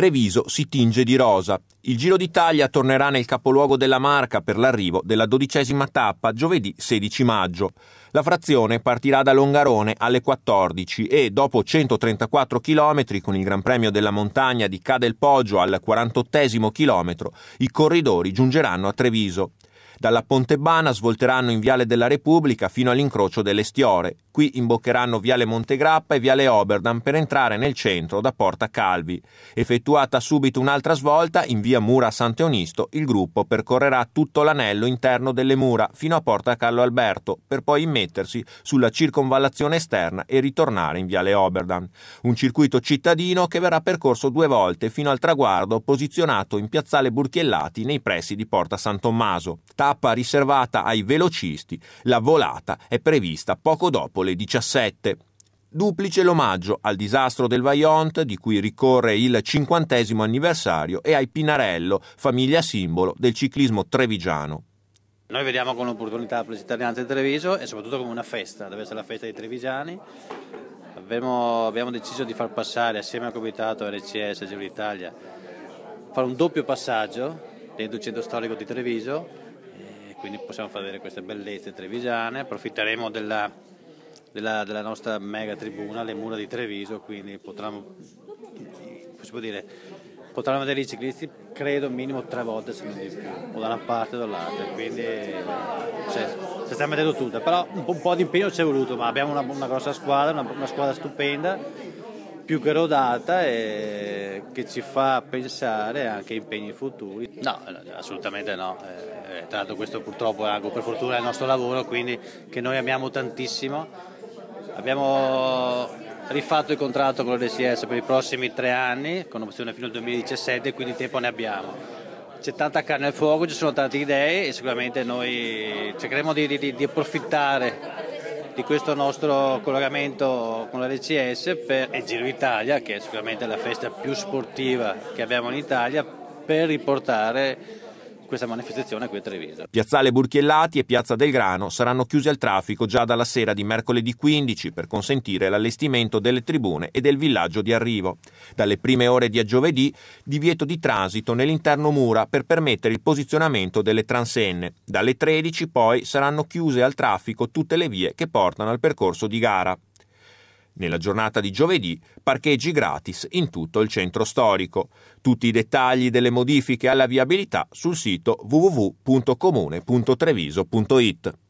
Treviso si tinge di rosa. Il Giro d'Italia tornerà nel capoluogo della Marca per l'arrivo della dodicesima tappa giovedì 16 maggio. La frazione partirà da Longarone alle 14 e dopo 134 km con il Gran Premio della Montagna di Poggio al 48 km i corridori giungeranno a Treviso. Dalla Pontebana svolteranno in Viale della Repubblica fino all'incrocio delle Stiore. Qui imboccheranno Viale Montegrappa e Viale Oberdan per entrare nel centro da Porta Calvi. Effettuata subito un'altra svolta in via Mura Sant'Eonisto, il gruppo percorrerà tutto l'anello interno delle mura fino a Porta Carlo Alberto, per poi immettersi sulla circonvallazione esterna e ritornare in Viale Oberdan. Un circuito cittadino che verrà percorso due volte fino al traguardo posizionato in Piazzale Burchiellati nei pressi di Porta San Tommaso tappa riservata ai velocisti, la volata è prevista poco dopo le 17. Duplice l'omaggio al disastro del Vaillant, di cui ricorre il cinquantesimo anniversario, e ai Pinarello, famiglia simbolo del ciclismo trevigiano. Noi vediamo con un'opportunità la cittadinanza di Treviso e soprattutto come una festa, deve essere la festa dei trevigiani. Abbiamo, abbiamo deciso di far passare assieme al Comitato RCS Giro d'Italia, fare un doppio passaggio dentro il centro storico di Treviso quindi possiamo fare queste bellezze trevigiane, approfitteremo della, della, della nostra mega tribuna, le mura di Treviso, quindi potranno, dire, potranno vedere i ciclisti credo minimo tre volte se non di più, o da una parte o dall'altra, quindi cioè, se stiamo vedendo tutte, però un po', un po di impegno ci è voluto, ma abbiamo una, una grossa squadra, una, una squadra stupenda più che rodata e che ci fa pensare anche a impegni futuri. No, eh, assolutamente no. Eh, eh tra l'altro questo purtroppo è anche per fortuna il nostro lavoro, quindi che noi amiamo tantissimo. Abbiamo rifatto il contratto con l'ODCS per i prossimi tre anni, con opzione fino al 2017, quindi tempo ne abbiamo c'è tanta carne al fuoco, ci sono tante idee e sicuramente noi cercheremo di, di, di approfittare di questo nostro collegamento con la DCS per, e Giro Italia, che è sicuramente la festa più sportiva che abbiamo in Italia, per riportare questa manifestazione qui a Treviso. Piazzale Burchiellati e Piazza del Grano saranno chiusi al traffico già dalla sera di mercoledì 15 per consentire l'allestimento delle tribune e del villaggio di arrivo. Dalle prime ore di a giovedì divieto di transito nell'interno mura per permettere il posizionamento delle transenne. Dalle 13 poi saranno chiuse al traffico tutte le vie che portano al percorso di gara. Nella giornata di giovedì parcheggi gratis in tutto il centro storico. Tutti i dettagli delle modifiche alla viabilità sul sito www.comune.treviso.it.